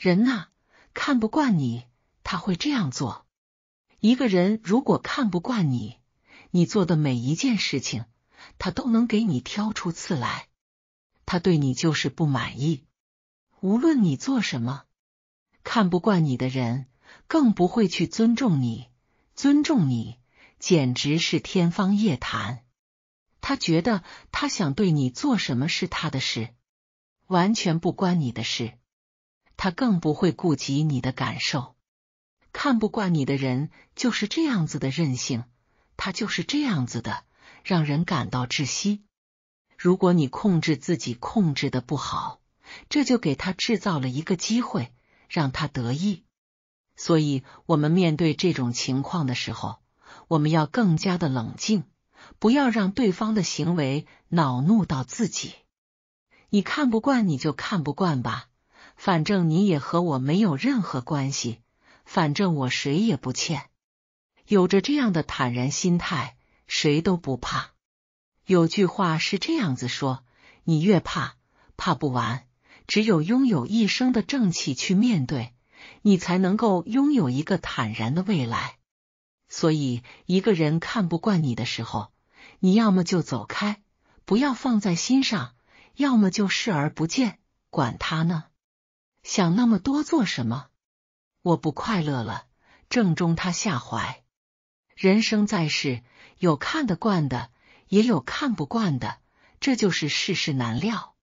人呐，看不惯你，他会这样做。一个人如果看不惯你，你做的每一件事情，他都能给你挑出刺来。他对你就是不满意，无论你做什么，看不惯你的人更不会去尊重你。尊重你简直是天方夜谭。他觉得他想对你做什么是他的事，完全不关你的事。他更不会顾及你的感受，看不惯你的人就是这样子的任性，他就是这样子的让人感到窒息。如果你控制自己控制的不好，这就给他制造了一个机会，让他得意。所以，我们面对这种情况的时候，我们要更加的冷静，不要让对方的行为恼怒到自己。你看不惯，你就看不惯吧。反正你也和我没有任何关系，反正我谁也不欠。有着这样的坦然心态，谁都不怕。有句话是这样子说：你越怕，怕不完。只有拥有一生的正气去面对，你才能够拥有一个坦然的未来。所以，一个人看不惯你的时候，你要么就走开，不要放在心上；要么就视而不见，管他呢。想那么多做什么？我不快乐了，正中他下怀。人生在世，有看得惯的，也有看不惯的，这就是世事难料。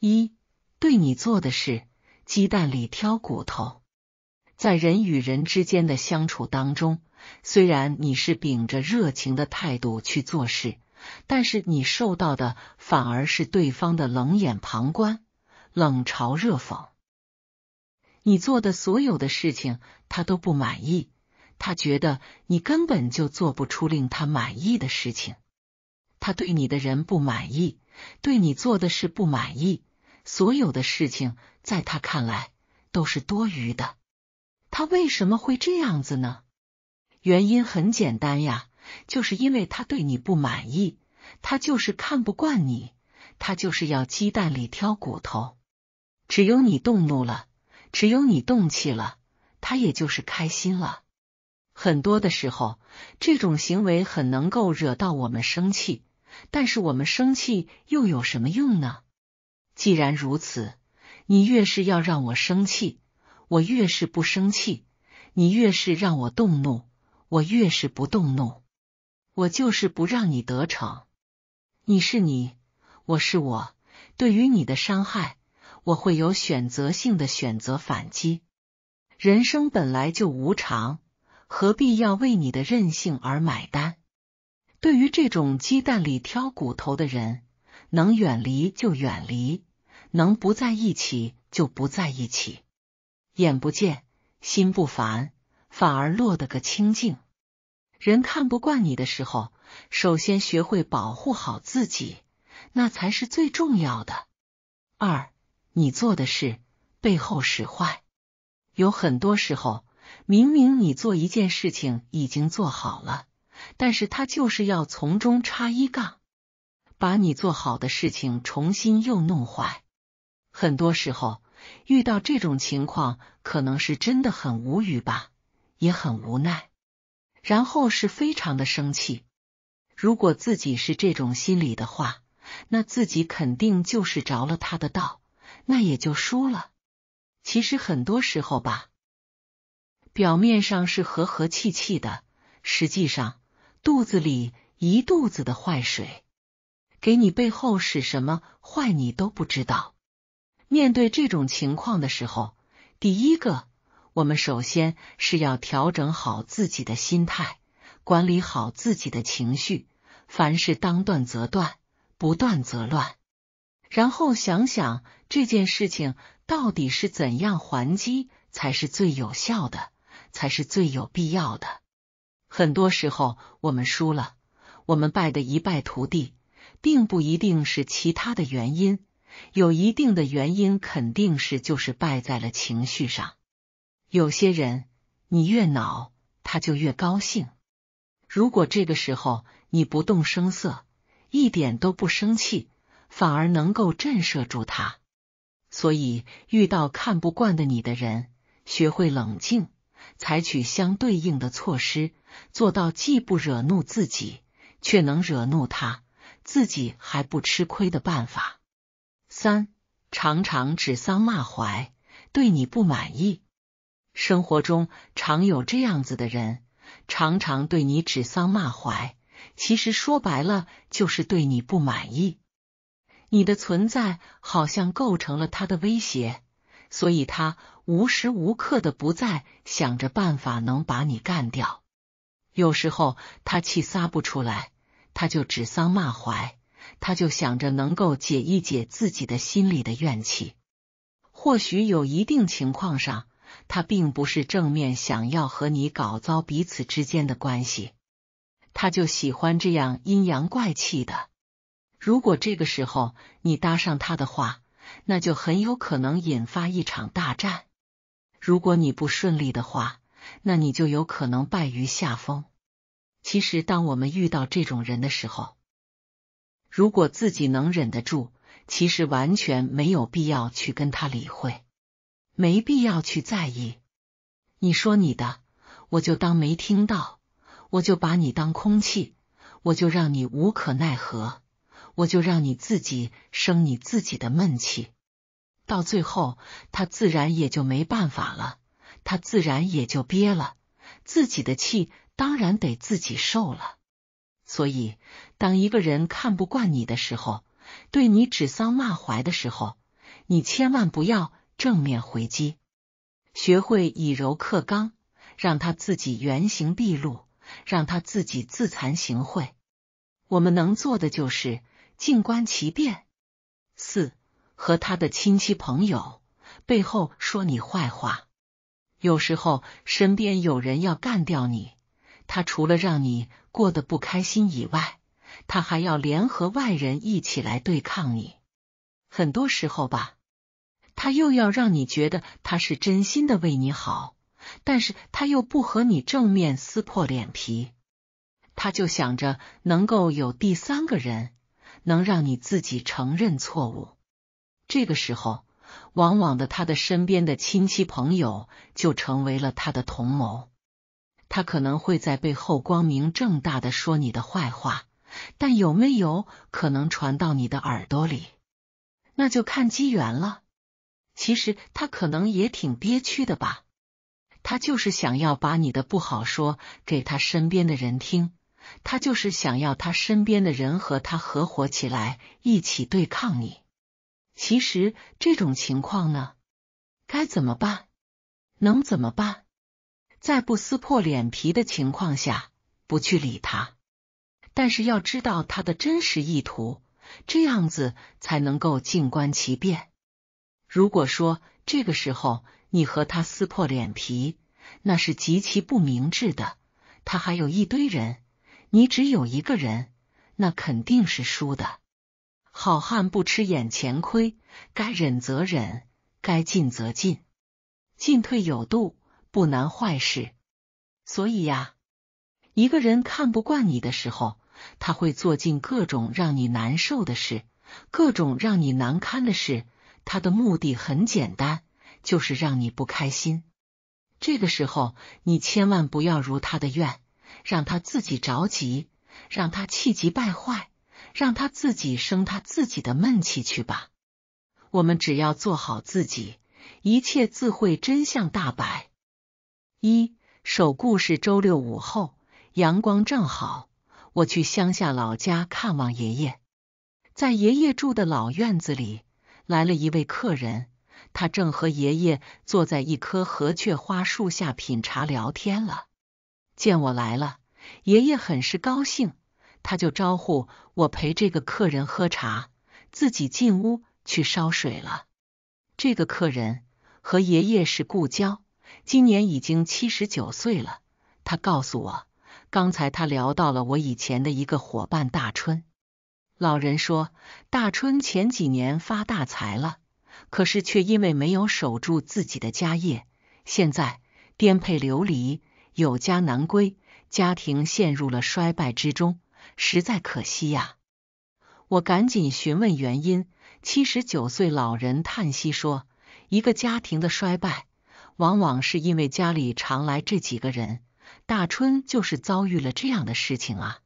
一对你做的事，鸡蛋里挑骨头。在人与人之间的相处当中，虽然你是秉着热情的态度去做事，但是你受到的反而是对方的冷眼旁观、冷嘲热讽。你做的所有的事情，他都不满意。他觉得你根本就做不出令他满意的事情。他对你的人不满意，对你做的事不满意，所有的事情在他看来都是多余的。他为什么会这样子呢？原因很简单呀，就是因为他对你不满意，他就是看不惯你，他就是要鸡蛋里挑骨头。只有你动怒了。只有你动气了，他也就是开心了。很多的时候，这种行为很能够惹到我们生气，但是我们生气又有什么用呢？既然如此，你越是要让我生气，我越是不生气；你越是让我动怒，我越是不动怒。我就是不让你得逞。你是你，我是我，对于你的伤害。我会有选择性的选择反击。人生本来就无常，何必要为你的任性而买单？对于这种鸡蛋里挑骨头的人，能远离就远离，能不在一起就不在一起。眼不见心不烦，反而落得个清净。人看不惯你的时候，首先学会保护好自己，那才是最重要的。二。你做的事背后使坏，有很多时候，明明你做一件事情已经做好了，但是他就是要从中插一杠，把你做好的事情重新又弄坏。很多时候遇到这种情况，可能是真的很无语吧，也很无奈，然后是非常的生气。如果自己是这种心理的话，那自己肯定就是着了他的道。那也就输了。其实很多时候吧，表面上是和和气气的，实际上肚子里一肚子的坏水，给你背后使什么坏你都不知道。面对这种情况的时候，第一个，我们首先是要调整好自己的心态，管理好自己的情绪。凡事当断则断，不断则乱。然后想想这件事情到底是怎样还击才是最有效的，才是最有必要的。很多时候我们输了，我们败得一败涂地，并不一定是其他的原因，有一定的原因肯定是就是败在了情绪上。有些人你越恼，他就越高兴。如果这个时候你不动声色，一点都不生气。反而能够震慑住他，所以遇到看不惯的你的人，学会冷静，采取相对应的措施，做到既不惹怒自己，却能惹怒他，自己还不吃亏的办法。三常常指桑骂槐，对你不满意。生活中常有这样子的人，常常对你指桑骂槐，其实说白了就是对你不满意。你的存在好像构成了他的威胁，所以他无时无刻的不在想着办法能把你干掉。有时候他气撒不出来，他就指桑骂槐，他就想着能够解一解自己的心里的怨气。或许有一定情况上，他并不是正面想要和你搞糟彼此之间的关系，他就喜欢这样阴阳怪气的。如果这个时候你搭上他的话，那就很有可能引发一场大战。如果你不顺利的话，那你就有可能败于下风。其实，当我们遇到这种人的时候，如果自己能忍得住，其实完全没有必要去跟他理会，没必要去在意。你说你的，我就当没听到，我就把你当空气，我就让你无可奈何。我就让你自己生你自己的闷气，到最后他自然也就没办法了，他自然也就憋了，自己的气当然得自己受了。所以，当一个人看不惯你的时候，对你指桑骂槐的时候，你千万不要正面回击，学会以柔克刚，让他自己原形毕露，让他自己自惭形秽。我们能做的就是。静观其变。四和他的亲戚朋友背后说你坏话，有时候身边有人要干掉你，他除了让你过得不开心以外，他还要联合外人一起来对抗你。很多时候吧，他又要让你觉得他是真心的为你好，但是他又不和你正面撕破脸皮，他就想着能够有第三个人。能让你自己承认错误，这个时候，往往的他的身边的亲戚朋友就成为了他的同谋，他可能会在背后光明正大的说你的坏话，但有没有可能传到你的耳朵里，那就看机缘了。其实他可能也挺憋屈的吧，他就是想要把你的不好说给他身边的人听。他就是想要他身边的人和他合伙起来一起对抗你。其实这种情况呢，该怎么办？能怎么办？在不撕破脸皮的情况下，不去理他。但是要知道他的真实意图，这样子才能够静观其变。如果说这个时候你和他撕破脸皮，那是极其不明智的。他还有一堆人。你只有一个人，那肯定是输的。好汉不吃眼前亏，该忍则忍，该进则进，进退有度，不难坏事。所以呀，一个人看不惯你的时候，他会做尽各种让你难受的事，各种让你难堪的事。他的目的很简单，就是让你不开心。这个时候，你千万不要如他的愿。让他自己着急，让他气急败坏，让他自己生他自己的闷气去吧。我们只要做好自己，一切自会真相大白。一首故事。周六午后，阳光正好，我去乡下老家看望爷爷。在爷爷住的老院子里，来了一位客人，他正和爷爷坐在一棵禾雀花树下品茶聊天了。见我来了，爷爷很是高兴，他就招呼我陪这个客人喝茶，自己进屋去烧水了。这个客人和爷爷是故交，今年已经七十九岁了。他告诉我，刚才他聊到了我以前的一个伙伴大春。老人说，大春前几年发大财了，可是却因为没有守住自己的家业，现在颠沛流离。有家难归，家庭陷入了衰败之中，实在可惜呀！我赶紧询问原因，七十九岁老人叹息说：“一个家庭的衰败，往往是因为家里常来这几个人。大春就是遭遇了这样的事情啊。”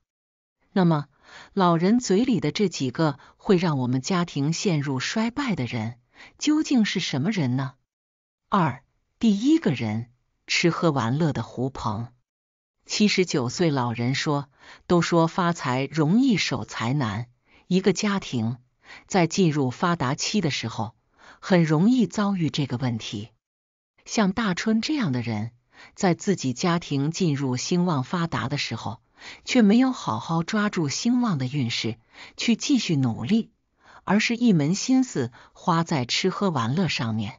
那么，老人嘴里的这几个会让我们家庭陷入衰败的人，究竟是什么人呢？二，第一个人。吃喝玩乐的胡鹏，七十九岁老人说：“都说发财容易守财难，一个家庭在进入发达期的时候，很容易遭遇这个问题。像大春这样的人，在自己家庭进入兴旺发达的时候，却没有好好抓住兴旺的运势去继续努力，而是一门心思花在吃喝玩乐上面，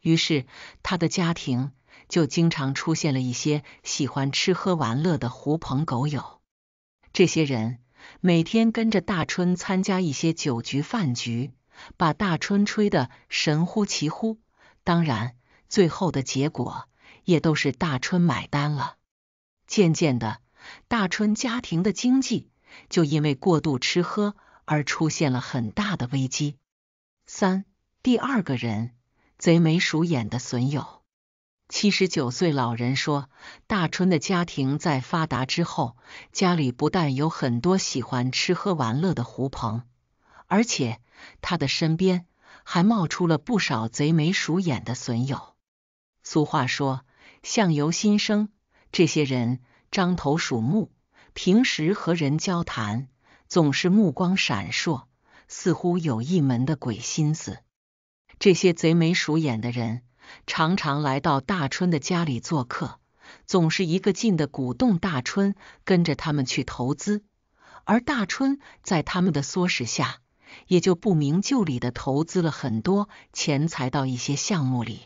于是他的家庭。”就经常出现了一些喜欢吃喝玩乐的狐朋狗友，这些人每天跟着大春参加一些酒局饭局，把大春吹得神乎其乎，当然，最后的结果也都是大春买单了。渐渐的，大春家庭的经济就因为过度吃喝而出现了很大的危机。三，第二个人贼眉鼠眼的损友。七十九岁老人说：“大春的家庭在发达之后，家里不但有很多喜欢吃喝玩乐的狐朋，而且他的身边还冒出了不少贼眉鼠眼的损友。俗话说，相由心生，这些人獐头鼠目，平时和人交谈总是目光闪烁，似乎有一门的鬼心思。这些贼眉鼠眼的人。”常常来到大春的家里做客，总是一个劲的鼓动大春跟着他们去投资，而大春在他们的唆使下，也就不明就里的投资了很多钱财到一些项目里，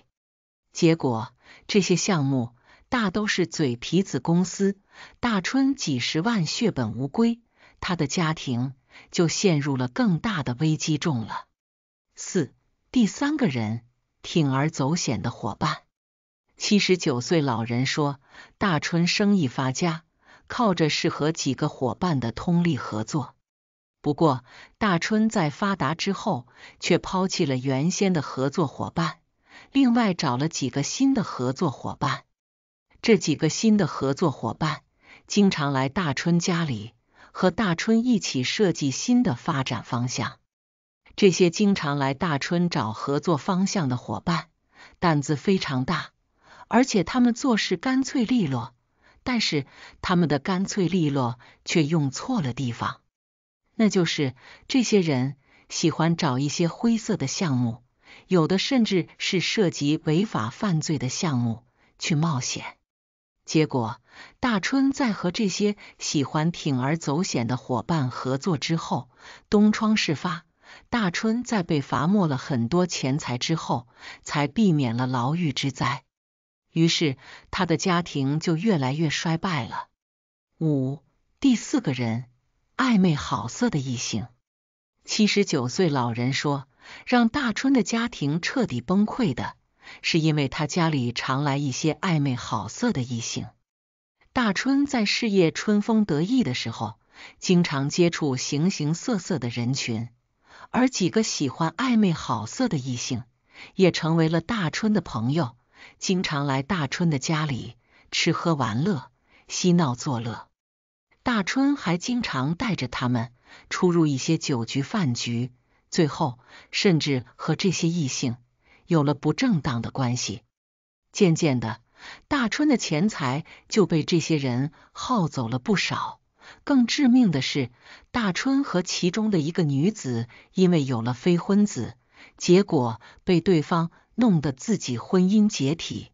结果这些项目大都是嘴皮子公司，大春几十万血本无归，他的家庭就陷入了更大的危机中了。四，第三个人。铤而走险的伙伴。七十九岁老人说：“大春生意发家，靠着是和几个伙伴的通力合作。不过，大春在发达之后，却抛弃了原先的合作伙伴，另外找了几个新的合作伙伴。这几个新的合作伙伴经常来大春家里，和大春一起设计新的发展方向。”这些经常来大春找合作方向的伙伴，胆子非常大，而且他们做事干脆利落。但是他们的干脆利落却用错了地方，那就是这些人喜欢找一些灰色的项目，有的甚至是涉及违法犯罪的项目去冒险。结果，大春在和这些喜欢铤而走险的伙伴合作之后，东窗事发。大春在被罚没了很多钱财之后，才避免了牢狱之灾。于是，他的家庭就越来越衰败了。五、第四个人，暧昧好色的异性。七十九岁老人说：“让大春的家庭彻底崩溃的，是因为他家里常来一些暧昧好色的异性。大春在事业春风得意的时候，经常接触形形色色的人群。”而几个喜欢暧昧好色的异性，也成为了大春的朋友，经常来大春的家里吃喝玩乐、嬉闹作乐。大春还经常带着他们出入一些酒局、饭局，最后甚至和这些异性有了不正当的关系。渐渐的，大春的钱财就被这些人耗走了不少。更致命的是，大春和其中的一个女子因为有了非婚子，结果被对方弄得自己婚姻解体，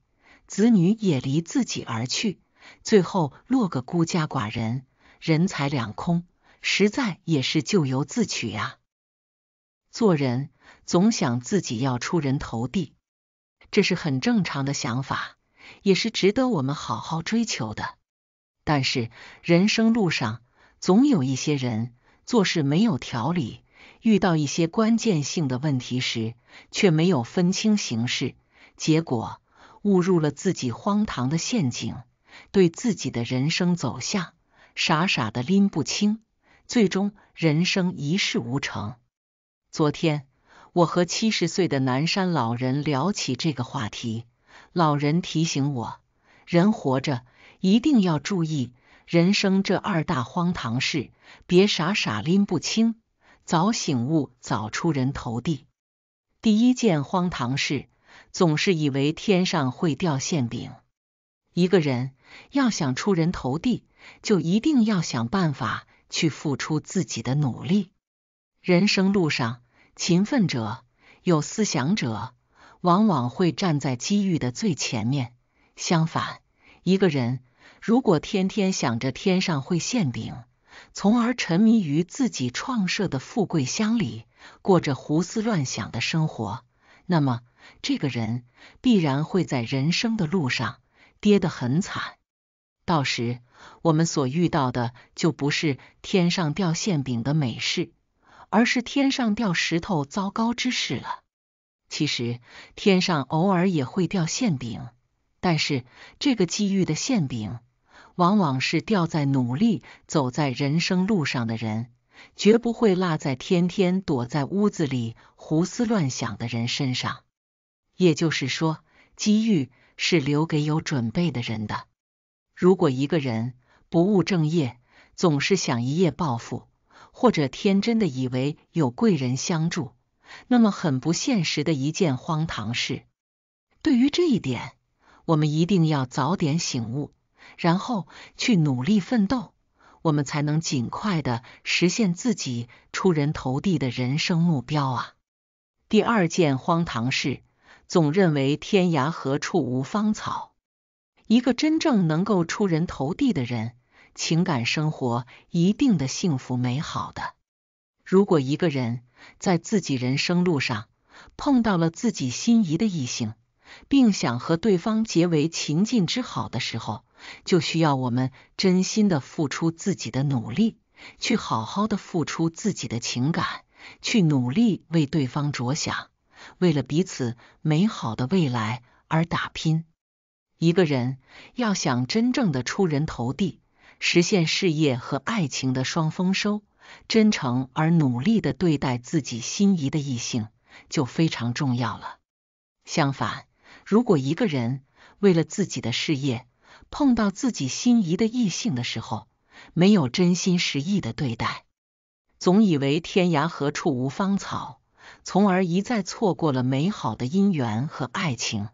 子女也离自己而去，最后落个孤家寡人，人财两空，实在也是咎由自取啊。做人总想自己要出人头地，这是很正常的想法，也是值得我们好好追求的。但是人生路上总有一些人做事没有条理，遇到一些关键性的问题时却没有分清形势，结果误入了自己荒唐的陷阱，对自己的人生走向傻傻的拎不清，最终人生一事无成。昨天我和七十岁的南山老人聊起这个话题，老人提醒我，人活着。一定要注意人生这二大荒唐事，别傻傻拎不清，早醒悟早出人头地。第一件荒唐事，总是以为天上会掉馅饼。一个人要想出人头地，就一定要想办法去付出自己的努力。人生路上，勤奋者、有思想者，往往会站在机遇的最前面。相反，一个人。如果天天想着天上会馅饼，从而沉迷于自己创设的富贵乡里，过着胡思乱想的生活，那么这个人必然会在人生的路上跌得很惨。到时我们所遇到的就不是天上掉馅饼的美事，而是天上掉石头糟糕之事了。其实天上偶尔也会掉馅饼，但是这个机遇的馅饼。往往是掉在努力走在人生路上的人，绝不会落在天天躲在屋子里胡思乱想的人身上。也就是说，机遇是留给有准备的人的。如果一个人不务正业，总是想一夜暴富，或者天真的以为有贵人相助，那么很不现实的一件荒唐事。对于这一点，我们一定要早点醒悟。然后去努力奋斗，我们才能尽快的实现自己出人头地的人生目标啊！第二件荒唐事，总认为天涯何处无芳草。一个真正能够出人头地的人，情感生活一定的幸福美好的。如果一个人在自己人生路上碰到了自己心仪的异性，并想和对方结为情晋之好的时候，就需要我们真心的付出自己的努力，去好好的付出自己的情感，去努力为对方着想，为了彼此美好的未来而打拼。一个人要想真正的出人头地，实现事业和爱情的双丰收，真诚而努力的对待自己心仪的异性就非常重要了。相反，如果一个人为了自己的事业，碰到自己心仪的异性的时候，没有真心实意的对待，总以为天涯何处无芳草，从而一再错过了美好的姻缘和爱情。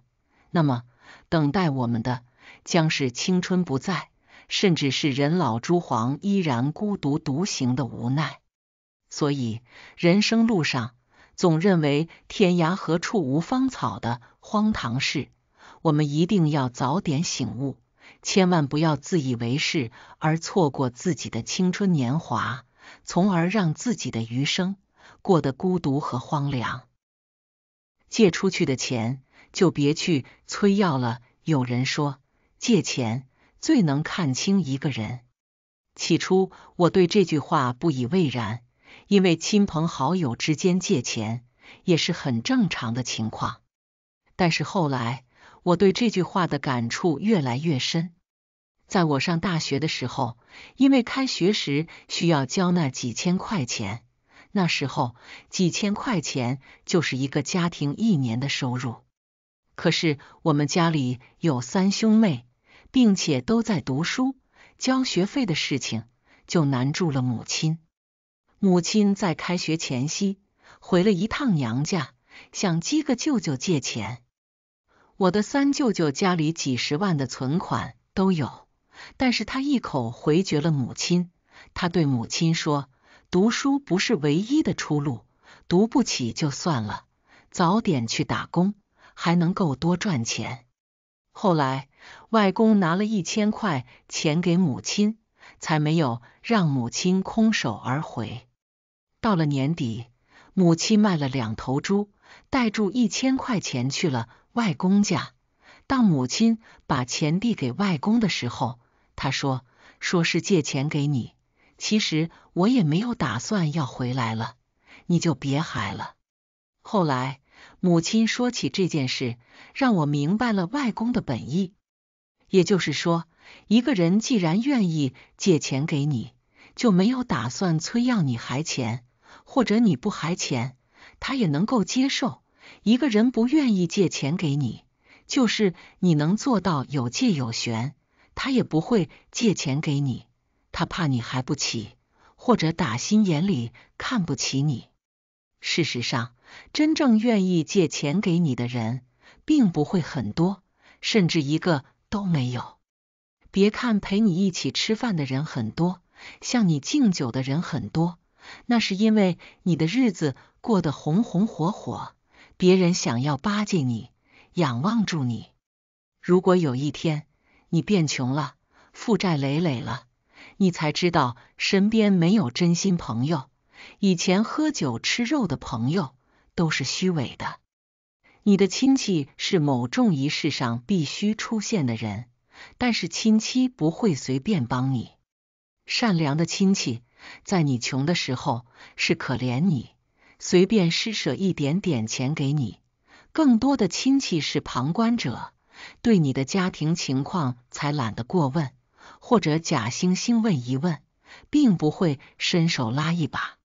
那么，等待我们的将是青春不在，甚至是人老珠黄，依然孤独独行的无奈。所以，人生路上总认为天涯何处无芳草的荒唐事，我们一定要早点醒悟。千万不要自以为是而错过自己的青春年华，从而让自己的余生过得孤独和荒凉。借出去的钱就别去催要了。有人说借钱最能看清一个人。起初我对这句话不以为然，因为亲朋好友之间借钱也是很正常的情况。但是后来我对这句话的感触越来越深。在我上大学的时候，因为开学时需要交纳几千块钱，那时候几千块钱就是一个家庭一年的收入。可是我们家里有三兄妹，并且都在读书，交学费的事情就难住了母亲。母亲在开学前夕回了一趟娘家，想接个舅舅借钱。我的三舅舅家里几十万的存款都有。但是他一口回绝了母亲。他对母亲说：“读书不是唯一的出路，读不起就算了，早点去打工还能够多赚钱。”后来，外公拿了一千块钱给母亲，才没有让母亲空手而回。到了年底，母亲卖了两头猪，带住一千块钱去了外公家。当母亲把钱递给外公的时候，他说：“说是借钱给你，其实我也没有打算要回来了，你就别还了。”后来母亲说起这件事，让我明白了外公的本意。也就是说，一个人既然愿意借钱给你，就没有打算催要你还钱，或者你不还钱，他也能够接受。一个人不愿意借钱给你，就是你能做到有借有还。他也不会借钱给你，他怕你还不起，或者打心眼里看不起你。事实上，真正愿意借钱给你的人，并不会很多，甚至一个都没有。别看陪你一起吃饭的人很多，向你敬酒的人很多，那是因为你的日子过得红红火火，别人想要巴结你，仰望住你。如果有一天，你变穷了，负债累累了，你才知道身边没有真心朋友。以前喝酒吃肉的朋友都是虚伪的。你的亲戚是某种仪式上必须出现的人，但是亲戚不会随便帮你。善良的亲戚在你穷的时候是可怜你，随便施舍一点点钱给你。更多的亲戚是旁观者。对你的家庭情况才懒得过问，或者假惺惺问一问，并不会伸手拉一把。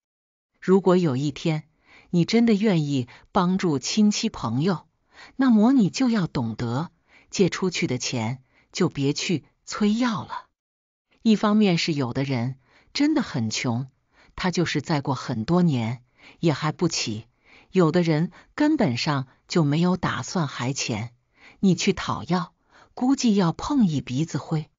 如果有一天你真的愿意帮助亲戚朋友，那么你就要懂得借出去的钱就别去催要了。一方面是有的人真的很穷，他就是再过很多年也还不起；有的人根本上就没有打算还钱。你去讨药，估计要碰一鼻子灰。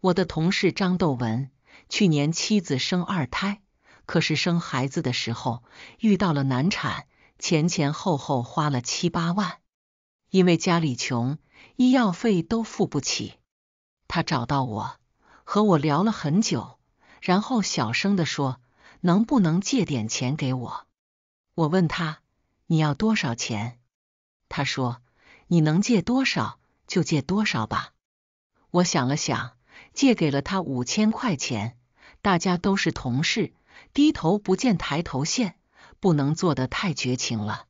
我的同事张豆文去年妻子生二胎，可是生孩子的时候遇到了难产，前前后后花了七八万，因为家里穷，医药费都付不起。他找到我，和我聊了很久，然后小声的说：“能不能借点钱给我？”我问他：“你要多少钱？”他说。你能借多少就借多少吧。我想了想，借给了他五千块钱。大家都是同事，低头不见抬头见，不能做的太绝情了。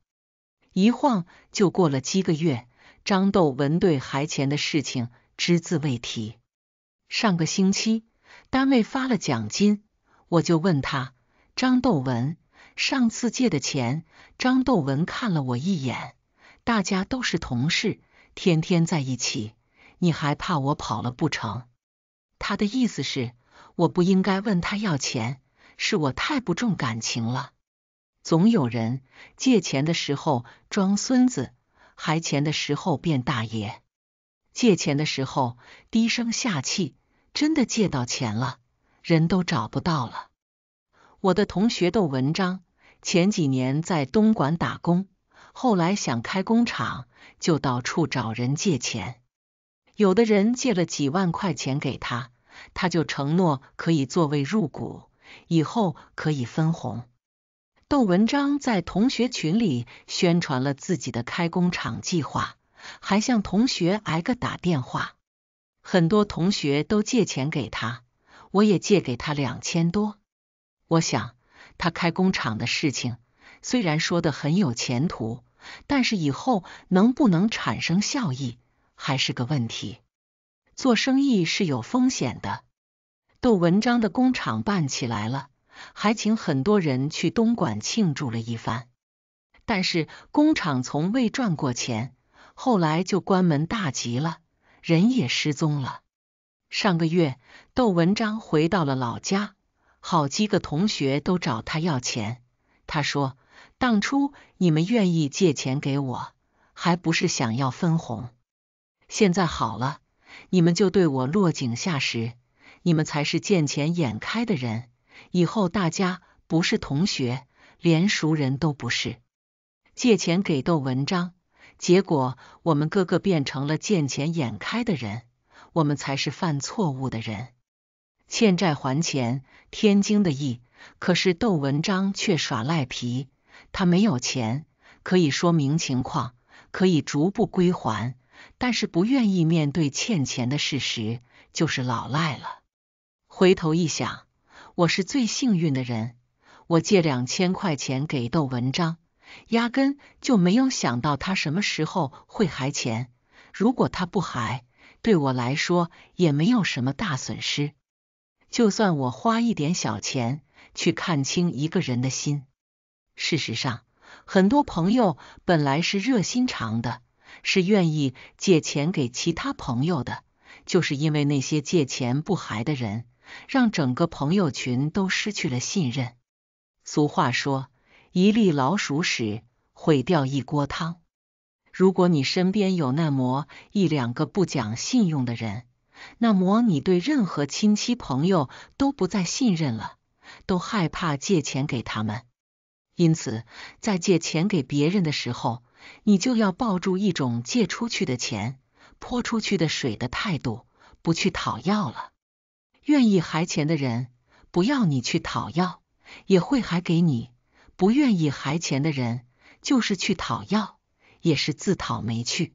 一晃就过了几个月，张豆文对还钱的事情只字未提。上个星期单位发了奖金，我就问他张豆文上次借的钱。张豆文看了我一眼。大家都是同事，天天在一起，你还怕我跑了不成？他的意思是，我不应该问他要钱，是我太不重感情了。总有人借钱的时候装孙子，还钱的时候变大爷。借钱的时候低声下气，真的借到钱了，人都找不到了。我的同学窦文章，前几年在东莞打工。后来想开工厂，就到处找人借钱。有的人借了几万块钱给他，他就承诺可以作为入股，以后可以分红。窦文章在同学群里宣传了自己的开工厂计划，还向同学挨个打电话。很多同学都借钱给他，我也借给他两千多。我想他开工厂的事情。虽然说的很有前途，但是以后能不能产生效益还是个问题。做生意是有风险的。窦文章的工厂办起来了，还请很多人去东莞庆祝了一番，但是工厂从未赚过钱，后来就关门大吉了，人也失踪了。上个月，窦文章回到了老家，好几个同学都找他要钱，他说。当初你们愿意借钱给我，还不是想要分红？现在好了，你们就对我落井下石。你们才是见钱眼开的人。以后大家不是同学，连熟人都不是。借钱给窦文章，结果我们个个变成了见钱眼开的人，我们才是犯错误的人。欠债还钱，天经的义，可是窦文章却耍赖皮。他没有钱，可以说明情况，可以逐步归还，但是不愿意面对欠钱的事实，就是老赖了。回头一想，我是最幸运的人，我借两千块钱给窦文章，压根就没有想到他什么时候会还钱。如果他不还，对我来说也没有什么大损失。就算我花一点小钱，去看清一个人的心。事实上，很多朋友本来是热心肠的，是愿意借钱给其他朋友的，就是因为那些借钱不还的人，让整个朋友群都失去了信任。俗话说，一粒老鼠屎毁掉一锅汤。如果你身边有那么一两个不讲信用的人，那么你对任何亲戚朋友都不再信任了，都害怕借钱给他们。因此，在借钱给别人的时候，你就要抱住一种“借出去的钱，泼出去的水”的态度，不去讨要了。愿意还钱的人，不要你去讨要，也会还给你；不愿意还钱的人，就是去讨要，也是自讨没趣。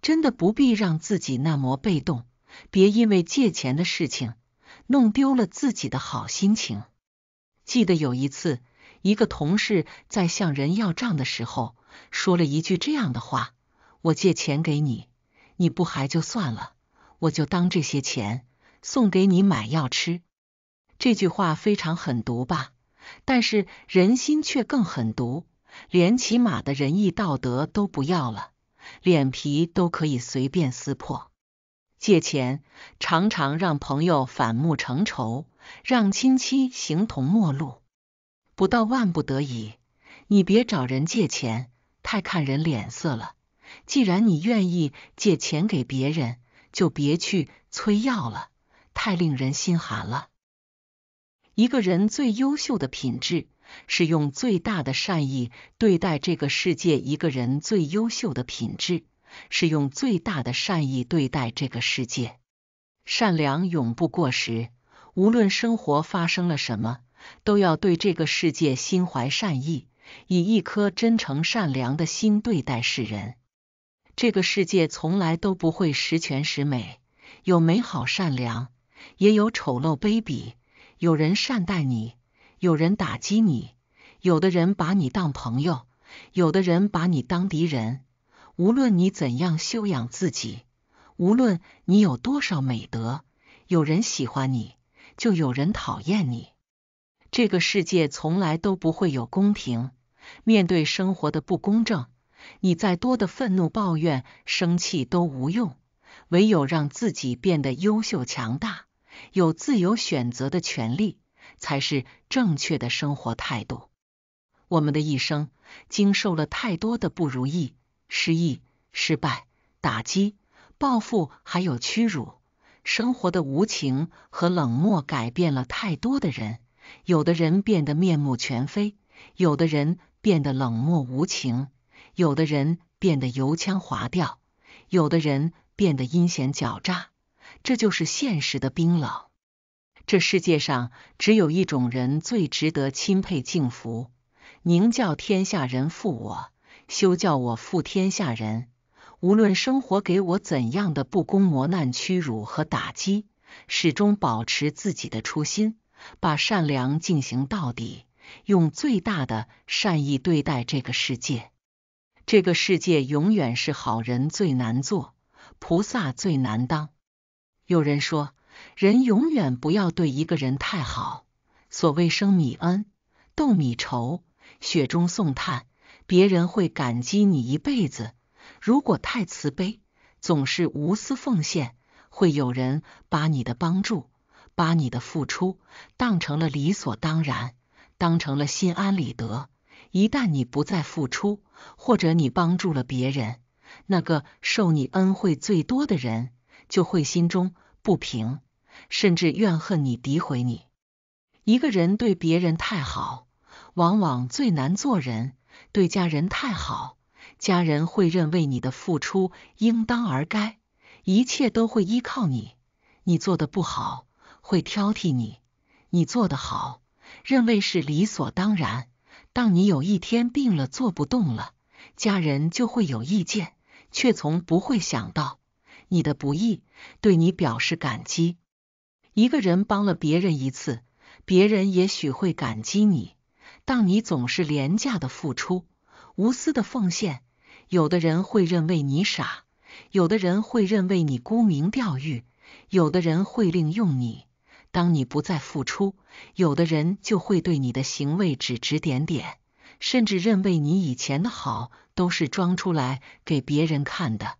真的不必让自己那么被动，别因为借钱的事情弄丢了自己的好心情。记得有一次。一个同事在向人要账的时候，说了一句这样的话：“我借钱给你，你不还就算了，我就当这些钱送给你买药吃。”这句话非常狠毒吧？但是人心却更狠毒，连起码的仁义道德都不要了，脸皮都可以随便撕破。借钱常常让朋友反目成仇，让亲戚形同陌路。不到万不得已，你别找人借钱，太看人脸色了。既然你愿意借钱给别人，就别去催要了，太令人心寒了。一个人最优秀的品质是用最大的善意对待这个世界。一个人最优秀的品质是用最大的善意对待这个世界。善良永不过时，无论生活发生了什么。都要对这个世界心怀善意，以一颗真诚善良的心对待世人。这个世界从来都不会十全十美，有美好善良，也有丑陋卑鄙。有人善待你，有人打击你；有的人把你当朋友，有的人把你当敌人。无论你怎样修养自己，无论你有多少美德，有人喜欢你，就有人讨厌你。这个世界从来都不会有公平。面对生活的不公正，你再多的愤怒、抱怨、生气都无用。唯有让自己变得优秀、强大，有自由选择的权利，才是正确的生活态度。我们的一生经受了太多的不如意、失意、失败、打击、报复，还有屈辱。生活的无情和冷漠改变了太多的人。有的人变得面目全非，有的人变得冷漠无情，有的人变得油腔滑调，有的人变得阴险狡诈。这就是现实的冰冷。这世界上只有一种人最值得钦佩敬服：宁教天下人负我，休叫我负天下人。无论生活给我怎样的不公、磨难、屈辱和打击，始终保持自己的初心。把善良进行到底，用最大的善意对待这个世界。这个世界永远是好人最难做，菩萨最难当。有人说，人永远不要对一个人太好。所谓生米恩，斗米仇，雪中送炭，别人会感激你一辈子。如果太慈悲，总是无私奉献，会有人把你的帮助。把你的付出当成了理所当然，当成了心安理得。一旦你不再付出，或者你帮助了别人，那个受你恩惠最多的人就会心中不平，甚至怨恨你、诋毁你。一个人对别人太好，往往最难做人；对家人太好，家人会认为你的付出应当而该，一切都会依靠你，你做的不好。会挑剔你，你做得好，认为是理所当然。当你有一天病了，做不动了，家人就会有意见，却从不会想到你的不易，对你表示感激。一个人帮了别人一次，别人也许会感激你。当你总是廉价的付出，无私的奉献，有的人会认为你傻，有的人会认为你沽名钓誉，有的人会利用你。当你不再付出，有的人就会对你的行为指指点点，甚至认为你以前的好都是装出来给别人看的。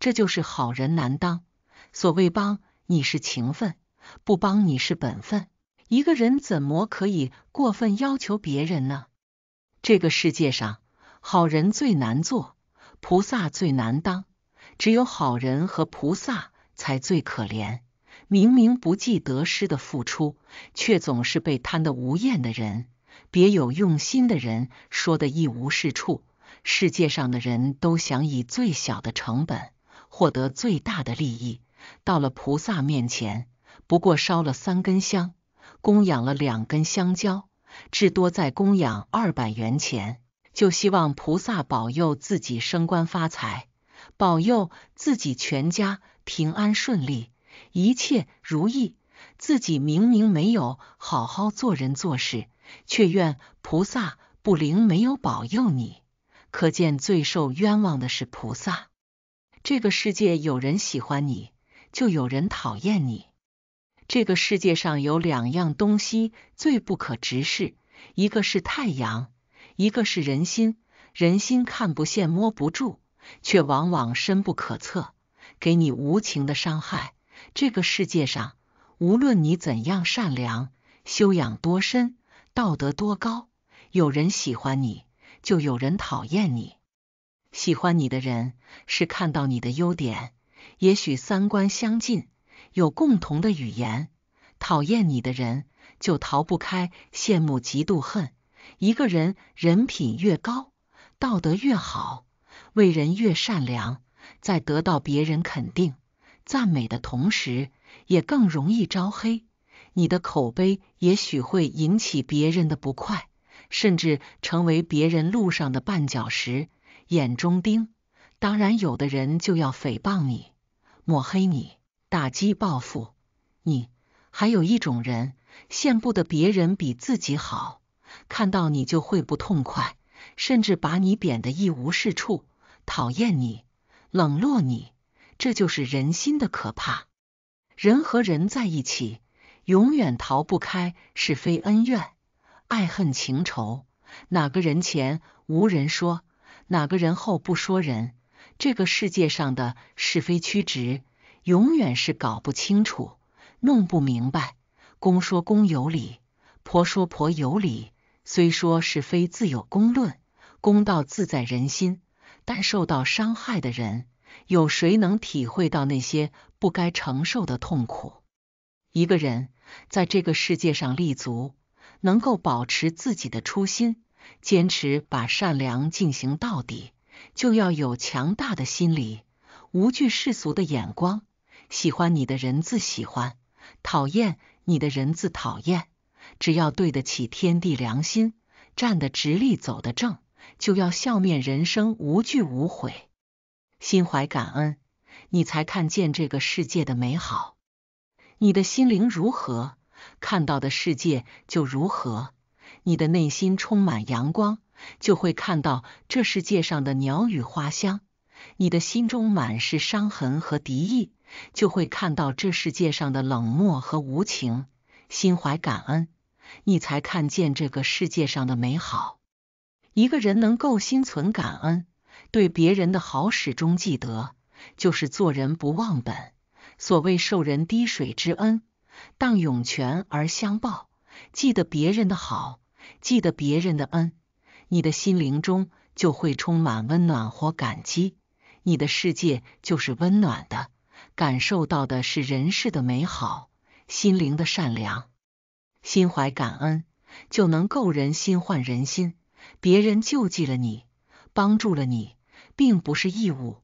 这就是好人难当。所谓帮你是情分，不帮你是本分。一个人怎么可以过分要求别人呢？这个世界上，好人最难做，菩萨最难当，只有好人和菩萨才最可怜。明明不计得失的付出，却总是被贪得无厌的人、别有用心的人说的一无是处。世界上的人都想以最小的成本获得最大的利益。到了菩萨面前，不过烧了三根香，供养了两根香蕉，至多再供养二百元钱，就希望菩萨保佑自己升官发财，保佑自己全家平安顺利。一切如意，自己明明没有好好做人做事，却怨菩萨不灵，没有保佑你。可见最受冤枉的是菩萨。这个世界有人喜欢你，就有人讨厌你。这个世界上有两样东西最不可直视，一个是太阳，一个是人心。人心看不见、摸不住，却往往深不可测，给你无情的伤害。这个世界上，无论你怎样善良，修养多深，道德多高，有人喜欢你，就有人讨厌你。喜欢你的人是看到你的优点，也许三观相近，有共同的语言；讨厌你的人就逃不开羡慕、嫉妒、恨。一个人人品越高，道德越好，为人越善良，再得到别人肯定。赞美的同时，也更容易招黑。你的口碑也许会引起别人的不快，甚至成为别人路上的绊脚石、眼中钉。当然，有的人就要诽谤你、抹黑你、打击报复你。还有一种人，羡慕的别人比自己好，看到你就会不痛快，甚至把你贬得一无是处，讨厌你、冷落你。这就是人心的可怕。人和人在一起，永远逃不开是非恩怨、爱恨情仇。哪个人前无人说，哪个人后不说人。这个世界上的是非曲直，永远是搞不清楚、弄不明白。公说公有理，婆说婆有理。虽说是非自有公论，公道自在人心，但受到伤害的人。有谁能体会到那些不该承受的痛苦？一个人在这个世界上立足，能够保持自己的初心，坚持把善良进行到底，就要有强大的心理，无惧世俗的眼光。喜欢你的人自喜欢，讨厌你的人自讨厌。只要对得起天地良心，站得直立，走得正，就要笑面人生，无惧无悔。心怀感恩，你才看见这个世界的美好。你的心灵如何，看到的世界就如何。你的内心充满阳光，就会看到这世界上的鸟语花香；你的心中满是伤痕和敌意，就会看到这世界上的冷漠和无情。心怀感恩，你才看见这个世界上的美好。一个人能够心存感恩。对别人的好始终记得，就是做人不忘本。所谓受人滴水之恩，当涌泉而相报。记得别人的好，记得别人的恩，你的心灵中就会充满温暖和感激，你的世界就是温暖的。感受到的是人世的美好，心灵的善良，心怀感恩就能够人心换人心。别人救济了你，帮助了你。并不是义务，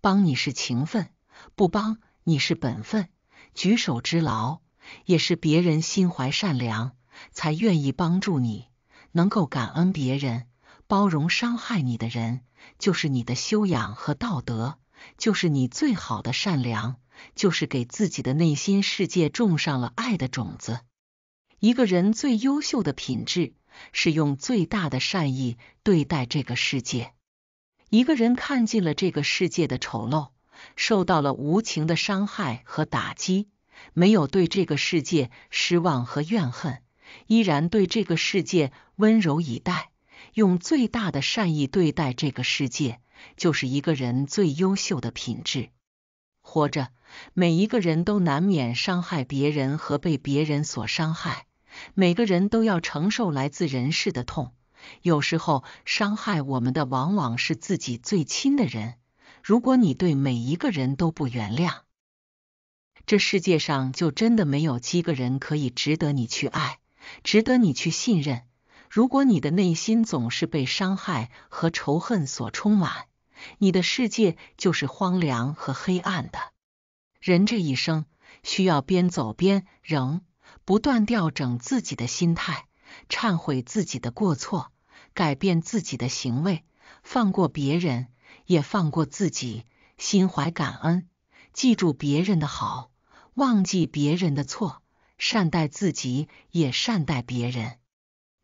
帮你是情分，不帮你是本分。举手之劳，也是别人心怀善良才愿意帮助你。能够感恩别人，包容伤害你的人，就是你的修养和道德，就是你最好的善良，就是给自己的内心世界种上了爱的种子。一个人最优秀的品质，是用最大的善意对待这个世界。一个人看尽了这个世界的丑陋，受到了无情的伤害和打击，没有对这个世界失望和怨恨，依然对这个世界温柔以待，用最大的善意对待这个世界，就是一个人最优秀的品质。活着，每一个人都难免伤害别人和被别人所伤害，每个人都要承受来自人世的痛。有时候伤害我们的往往是自己最亲的人。如果你对每一个人都不原谅，这世界上就真的没有几个人可以值得你去爱，值得你去信任。如果你的内心总是被伤害和仇恨所充满，你的世界就是荒凉和黑暗的。人这一生需要边走边扔，不断调整自己的心态，忏悔自己的过错。改变自己的行为，放过别人，也放过自己；心怀感恩，记住别人的好，忘记别人的错；善待自己，也善待别人。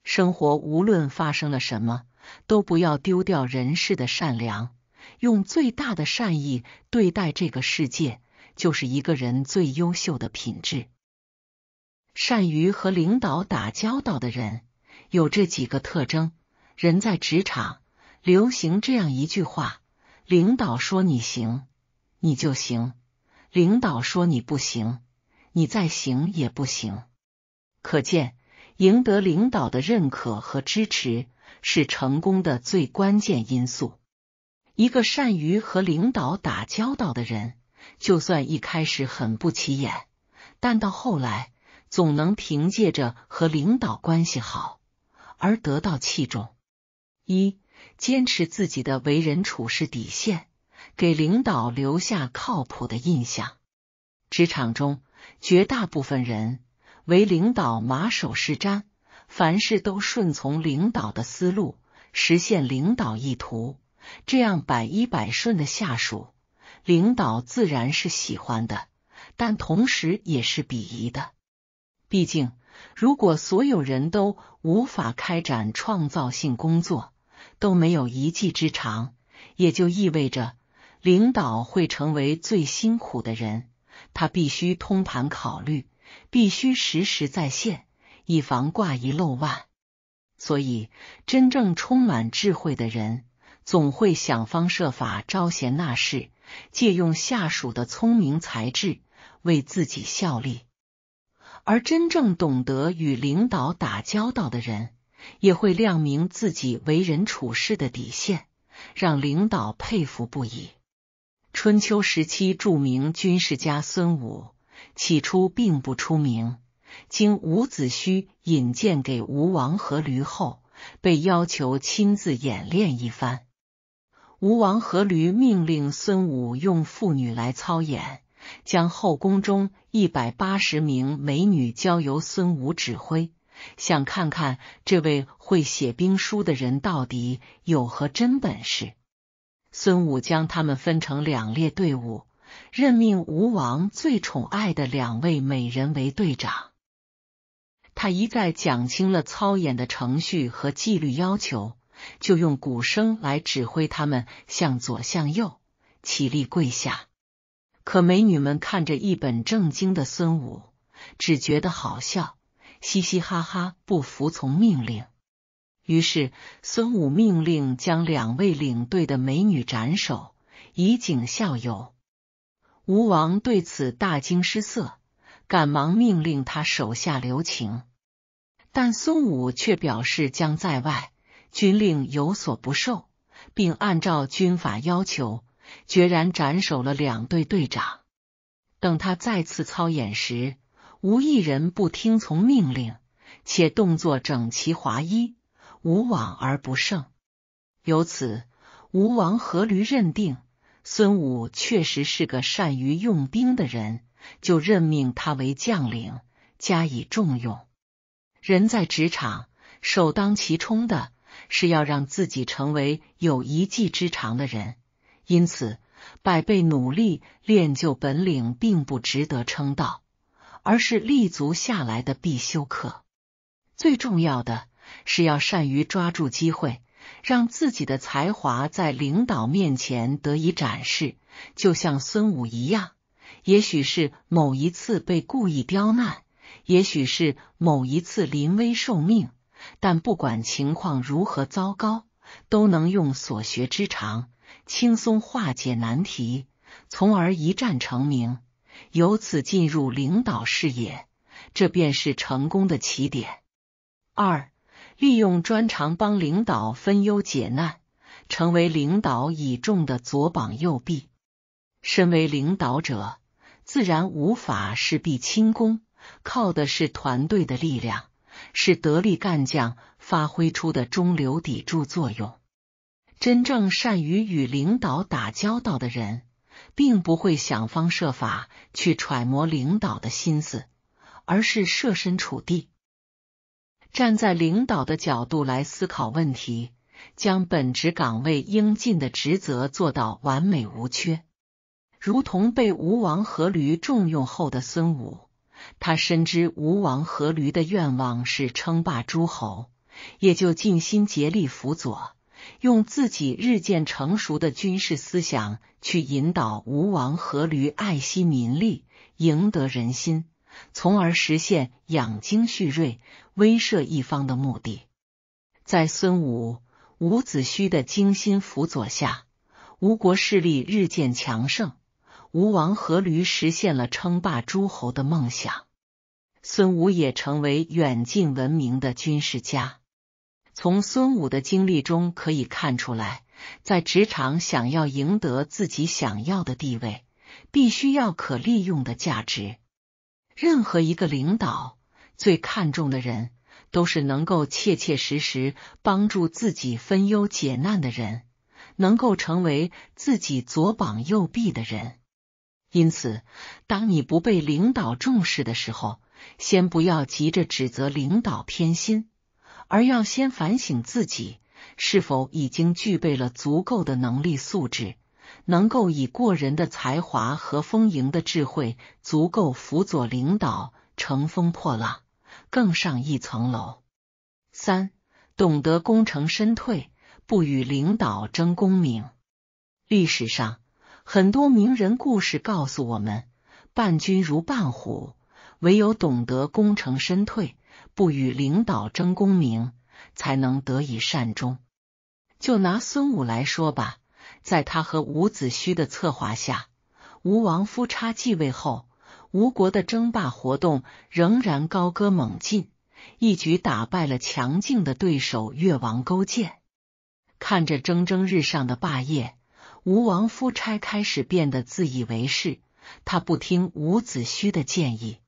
生活无论发生了什么，都不要丢掉人世的善良，用最大的善意对待这个世界，就是一个人最优秀的品质。善于和领导打交道的人，有这几个特征。人在职场流行这样一句话：“领导说你行，你就行；领导说你不行，你再行也不行。”可见，赢得领导的认可和支持是成功的最关键因素。一个善于和领导打交道的人，就算一开始很不起眼，但到后来总能凭借着和领导关系好而得到器重。一坚持自己的为人处事底线，给领导留下靠谱的印象。职场中，绝大部分人为领导马首是瞻，凡事都顺从领导的思路，实现领导意图。这样百依百顺的下属，领导自然是喜欢的，但同时也是鄙夷的。毕竟，如果所有人都无法开展创造性工作。都没有一技之长，也就意味着领导会成为最辛苦的人。他必须通盘考虑，必须实时在线，以防挂一漏万。所以，真正充满智慧的人，总会想方设法招贤纳士，借用下属的聪明才智为自己效力。而真正懂得与领导打交道的人。也会亮明自己为人处事的底线，让领导佩服不已。春秋时期著名军事家孙武，起初并不出名，经伍子胥引荐给吴王阖闾后，被要求亲自演练一番。吴王阖闾命令孙武用妇女来操演，将后宫中一百八十名美女交由孙武指挥。想看看这位会写兵书的人到底有何真本事。孙武将他们分成两列队伍，任命吴王最宠爱的两位美人为队长。他一再讲清了操演的程序和纪律要求，就用鼓声来指挥他们向左、向右起立、跪下。可美女们看着一本正经的孙武，只觉得好笑。嘻嘻哈哈，不服从命令。于是孙武命令将两位领队的美女斩首，以儆效尤。吴王对此大惊失色，赶忙命令他手下留情。但孙武却表示将在外，军令有所不受，并按照军法要求，决然斩首了两队队长。等他再次操演时。无一人不听从命令，且动作整齐划一，无往而不胜。由此，吴王阖闾认定孙武确实是个善于用兵的人，就任命他为将领，加以重用。人在职场，首当其冲的是要让自己成为有一技之长的人，因此百倍努力练就本领，并不值得称道。而是立足下来的必修课。最重要的是要善于抓住机会，让自己的才华在领导面前得以展示。就像孙武一样，也许是某一次被故意刁难，也许是某一次临危受命，但不管情况如何糟糕，都能用所学之长轻松化解难题，从而一战成名。由此进入领导视野，这便是成功的起点。二，利用专长帮领导分忧解难，成为领导倚重的左膀右臂。身为领导者，自然无法事必轻功，靠的是团队的力量，是得力干将发挥出的中流砥柱作用。真正善于与领导打交道的人。并不会想方设法去揣摩领导的心思，而是设身处地，站在领导的角度来思考问题，将本职岗位应尽的职责做到完美无缺。如同被吴王阖闾重用后的孙武，他深知吴王阖闾的愿望是称霸诸侯，也就尽心竭力辅佐。用自己日渐成熟的军事思想去引导吴王阖闾爱惜民力，赢得人心，从而实现养精蓄锐、威慑一方的目的。在孙武、伍子胥的精心辅佐下，吴国势力日渐强盛，吴王阖闾实现了称霸诸侯的梦想，孙武也成为远近闻名的军事家。从孙武的经历中可以看出来，在职场想要赢得自己想要的地位，必须要可利用的价值。任何一个领导最看重的人，都是能够切切实实帮助自己分忧解难的人，能够成为自己左膀右臂的人。因此，当你不被领导重视的时候，先不要急着指责领导偏心。而要先反省自己是否已经具备了足够的能力素质，能够以过人的才华和丰盈的智慧，足够辅佐领导，乘风破浪，更上一层楼。三，懂得功成身退，不与领导争功名。历史上很多名人故事告诉我们：伴君如伴虎，唯有懂得功成身退。不与领导争功名，才能得以善终。就拿孙武来说吧，在他和伍子胥的策划下，吴王夫差继位后，吴国的争霸活动仍然高歌猛进，一举打败了强劲的对手越王勾践。看着蒸蒸日上的霸业，吴王夫差开始变得自以为是，他不听伍子胥的建议。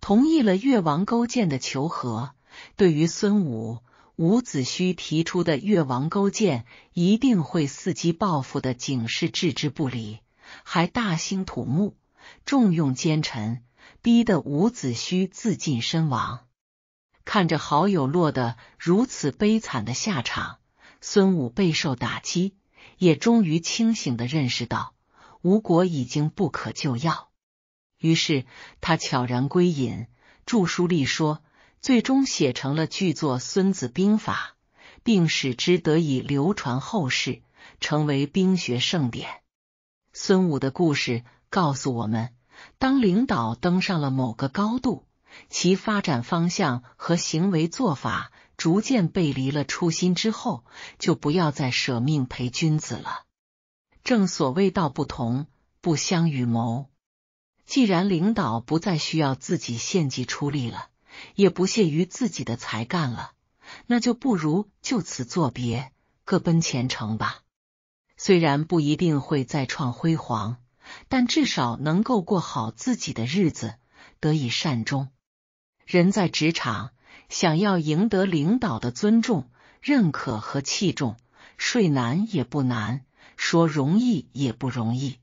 同意了越王勾践的求和，对于孙武、伍子胥提出的越王勾践一定会伺机报复的警示置之不理，还大兴土木，重用奸臣，逼得伍子胥自尽身亡。看着好友落得如此悲惨的下场，孙武备受打击，也终于清醒的认识到吴国已经不可救药。于是他悄然归隐，著书立说，最终写成了巨作《孙子兵法》，并使之得以流传后世，成为兵学盛典。孙武的故事告诉我们：当领导登上了某个高度，其发展方向和行为做法逐渐背离了初心之后，就不要再舍命陪君子了。正所谓“道不同，不相与谋”。既然领导不再需要自己献计出力了，也不屑于自己的才干了，那就不如就此作别，各奔前程吧。虽然不一定会再创辉煌，但至少能够过好自己的日子，得以善终。人在职场，想要赢得领导的尊重、认可和器重，说难也不难，说容易也不容易。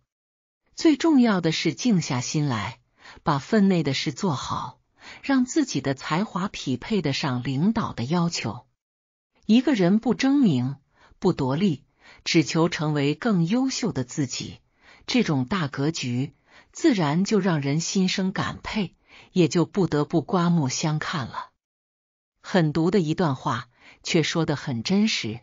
最重要的是静下心来，把分内的事做好，让自己的才华匹配得上领导的要求。一个人不争名，不夺利，只求成为更优秀的自己，这种大格局，自然就让人心生感佩，也就不得不刮目相看了。狠毒的一段话，却说得很真实，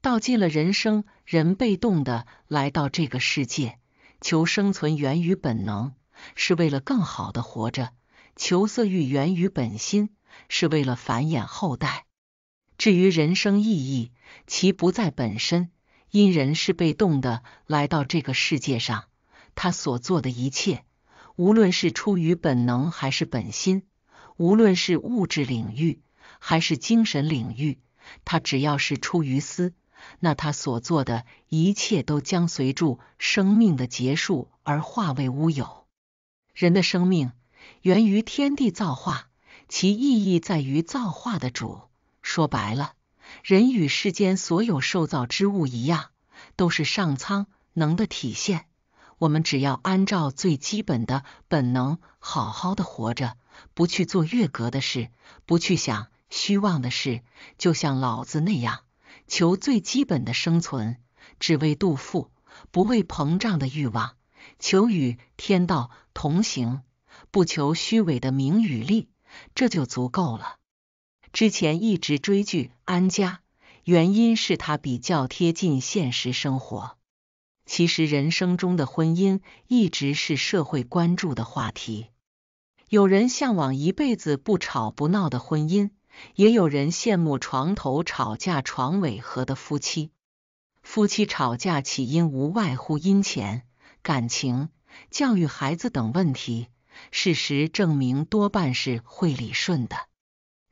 道尽了人生：人被动的来到这个世界。求生存源于本能，是为了更好的活着；求色欲源于本心，是为了繁衍后代。至于人生意义，其不在本身，因人是被动的来到这个世界上。他所做的一切，无论是出于本能还是本心，无论是物质领域还是精神领域，他只要是出于私。那他所做的一切都将随住生命的结束而化为乌有。人的生命源于天地造化，其意义在于造化的主。说白了，人与世间所有受造之物一样，都是上苍能的体现。我们只要按照最基本的本能，好好的活着，不去做越格的事，不去想虚妄的事，就像老子那样。求最基本的生存，只为度富，不为膨胀的欲望；求与天道同行，不求虚伪的名与利，这就足够了。之前一直追剧《安家》，原因是他比较贴近现实生活。其实人生中的婚姻一直是社会关注的话题，有人向往一辈子不吵不闹的婚姻。也有人羡慕床头吵架床尾和的夫妻。夫妻吵架起因无外乎金钱、感情、教育孩子等问题。事实证明，多半是会理顺的。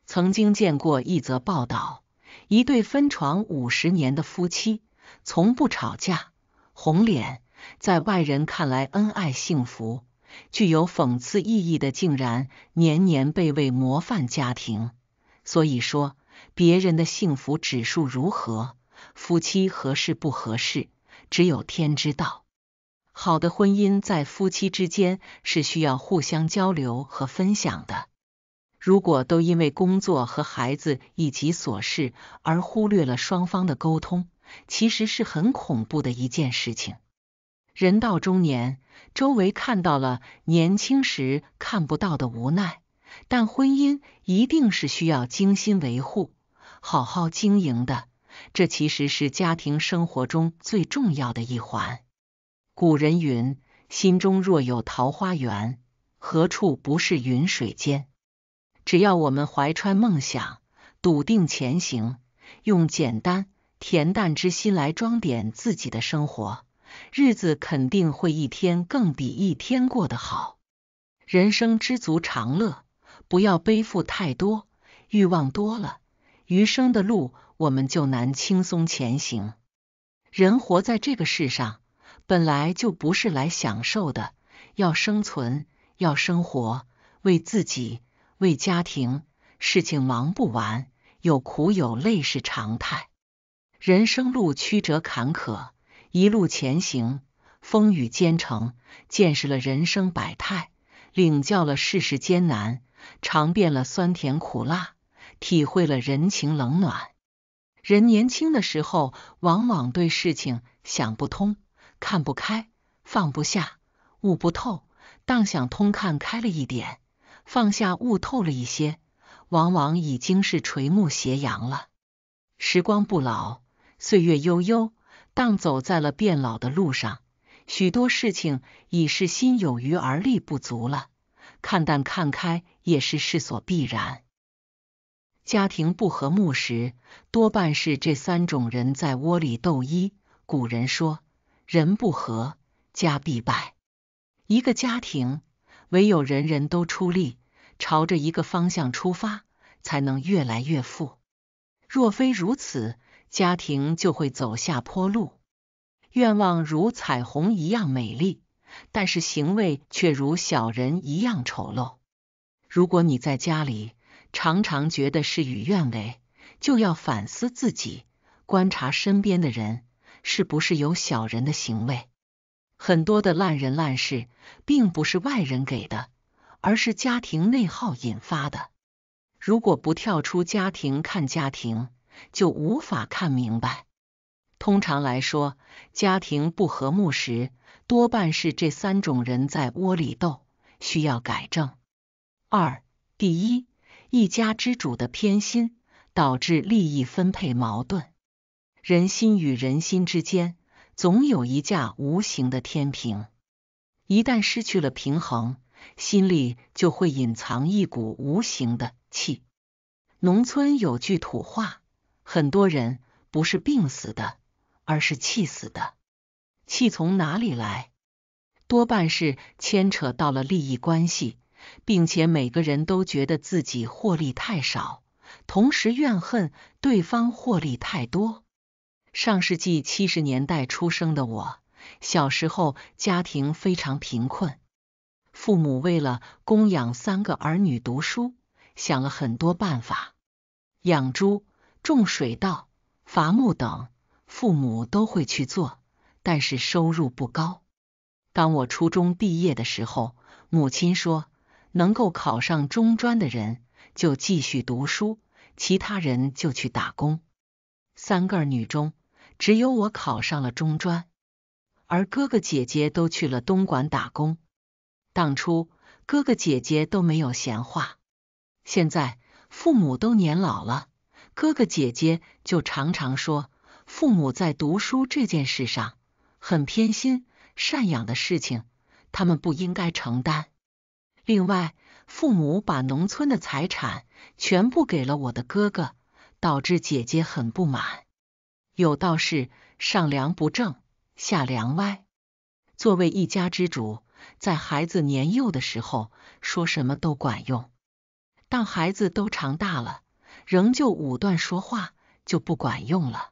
曾经见过一则报道，一对分床五十年的夫妻，从不吵架，红脸，在外人看来恩爱幸福。具有讽刺意义的，竟然年年被为模范家庭。所以说，别人的幸福指数如何，夫妻合适不合适，只有天知道。好的婚姻在夫妻之间是需要互相交流和分享的。如果都因为工作和孩子以及琐事而忽略了双方的沟通，其实是很恐怖的一件事情。人到中年，周围看到了年轻时看不到的无奈。但婚姻一定是需要精心维护、好好经营的，这其实是家庭生活中最重要的一环。古人云：“心中若有桃花源，何处不是云水间。”只要我们怀揣梦想，笃定前行，用简单恬淡之心来装点自己的生活，日子肯定会一天更比一天过得好。人生知足常乐。不要背负太多，欲望多了，余生的路我们就难轻松前行。人活在这个世上，本来就不是来享受的，要生存，要生活，为自己，为家庭，事情忙不完，有苦有累是常态。人生路曲折坎坷，一路前行，风雨兼程，见识了人生百态，领教了世事艰难。尝遍了酸甜苦辣，体会了人情冷暖。人年轻的时候，往往对事情想不通、看不开、放不下、悟不透。当想通、看开了一点，放下、悟透了一些，往往已经是垂暮斜阳了。时光不老，岁月悠悠。当走在了变老的路上，许多事情已是心有余而力不足了。看淡看开也是事所必然。家庭不和睦时，多半是这三种人在窝里斗。一，古人说，人不和，家必败。一个家庭，唯有人人都出力，朝着一个方向出发，才能越来越富。若非如此，家庭就会走下坡路。愿望如彩虹一样美丽。但是行为却如小人一样丑陋。如果你在家里常常觉得事与愿违，就要反思自己，观察身边的人是不是有小人的行为。很多的烂人烂事，并不是外人给的，而是家庭内耗引发的。如果不跳出家庭看家庭，就无法看明白。通常来说，家庭不和睦时，多半是这三种人在窝里斗，需要改正。二、第一，一家之主的偏心导致利益分配矛盾，人心与人心之间总有一架无形的天平，一旦失去了平衡，心里就会隐藏一股无形的气。农村有句土话，很多人不是病死的。而是气死的，气从哪里来？多半是牵扯到了利益关系，并且每个人都觉得自己获利太少，同时怨恨对方获利太多。上世纪七十年代出生的我，小时候家庭非常贫困，父母为了供养三个儿女读书，想了很多办法，养猪、种水稻、伐木等。父母都会去做，但是收入不高。当我初中毕业的时候，母亲说：“能够考上中专的人就继续读书，其他人就去打工。”三个儿女中，只有我考上了中专，而哥哥姐姐都去了东莞打工。当初哥哥姐姐都没有闲话，现在父母都年老了，哥哥姐姐就常常说。父母在读书这件事上很偏心，赡养的事情他们不应该承担。另外，父母把农村的财产全部给了我的哥哥，导致姐姐很不满。有道是上梁不正下梁歪，作为一家之主，在孩子年幼的时候说什么都管用；当孩子都长大了，仍旧武断说话就不管用了。